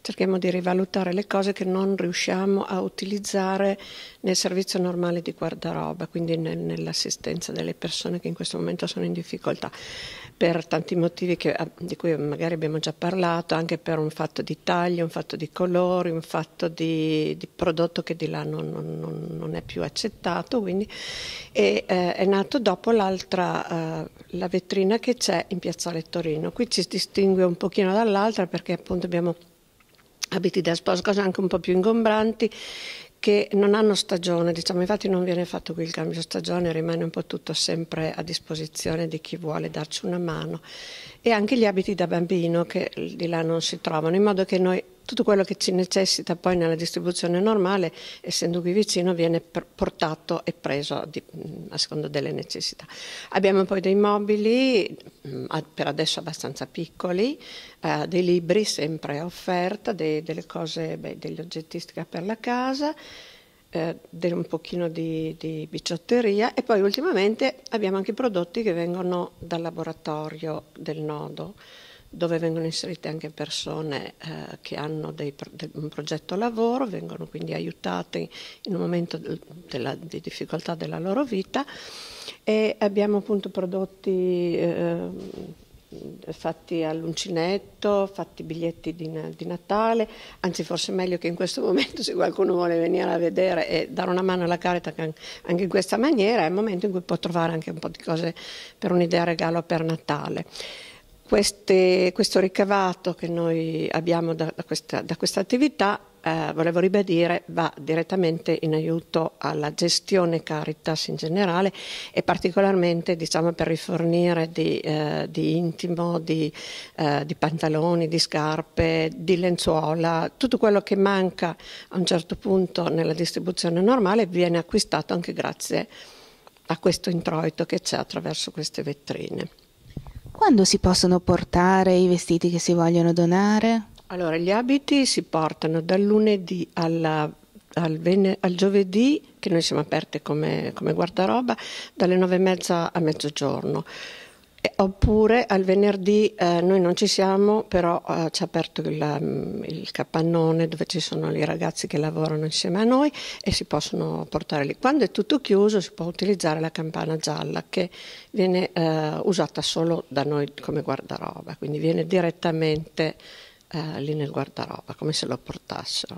cerchiamo di rivalutare le cose che non riusciamo a utilizzare nel servizio normale di guardaroba, quindi nel, nell'assistenza delle persone che in questo momento sono in difficoltà, per tanti motivi che, ah, di cui magari abbiamo già parlato, anche per un fatto di taglio, un fatto di colori, un fatto di, di prodotto che di là non, non, non è più accettato, quindi e, eh, è nato dopo l'altra, eh, la vetrina che c'è in Piazzale Torino. Qui ci distingue un pochino dall'altra perché appunto abbiamo abiti da sposa, cose anche un po' più ingombranti che non hanno stagione, diciamo, infatti non viene fatto qui il cambio stagione, rimane un po' tutto sempre a disposizione di chi vuole darci una mano e anche gli abiti da bambino che di là non si trovano, in modo che noi tutto quello che ci necessita poi nella distribuzione normale, essendo qui vicino, viene portato e preso mm, a seconda delle necessità. Abbiamo poi dei mobili, mm, per adesso abbastanza piccoli, eh, dei libri sempre a offerta, dei, delle cose, beh, degli oggettistica per la casa, eh, un pochino di, di biciotteria e poi ultimamente abbiamo anche prodotti che vengono dal laboratorio del nodo dove vengono inserite anche persone eh, che hanno dei, de, un progetto lavoro, vengono quindi aiutate in un momento della, di difficoltà della loro vita e abbiamo appunto prodotti eh, fatti all'uncinetto, fatti biglietti di, di, Natale, anzi forse è meglio che in questo momento se qualcuno vuole venire a vedere e dare una mano alla Caritas anche in questa maniera è il momento in cui può trovare anche un po' di cose per un'idea regalo per Natale. Queste, questo ricavato che noi abbiamo da, da, questa, da questa, attività, eh, volevo ribadire, va direttamente in aiuto alla gestione Caritas in generale e particolarmente diciamo, per rifornire di, eh, di intimo, di, eh, di, pantaloni, di scarpe, di lenzuola, tutto quello che manca a un certo punto nella distribuzione normale viene acquistato anche grazie a questo introito che c'è attraverso queste vetrine. Quando si possono portare i vestiti che si vogliono donare? Allora, gli abiti si portano dal lunedì alla, al, vene, al, giovedì, che noi siamo aperte come, come guardaroba, dalle nove e mezza a mezzogiorno. Eh, oppure al venerdì eh, noi non ci siamo, però eh, ci ha aperto il, mm, il, capannone dove ci sono i ragazzi che lavorano insieme a noi e si possono portare lì. Quando è tutto chiuso si può utilizzare la campana gialla che viene eh, usata solo da noi come guardaroba, quindi viene direttamente eh, lì nel guardaroba, come se lo portassero.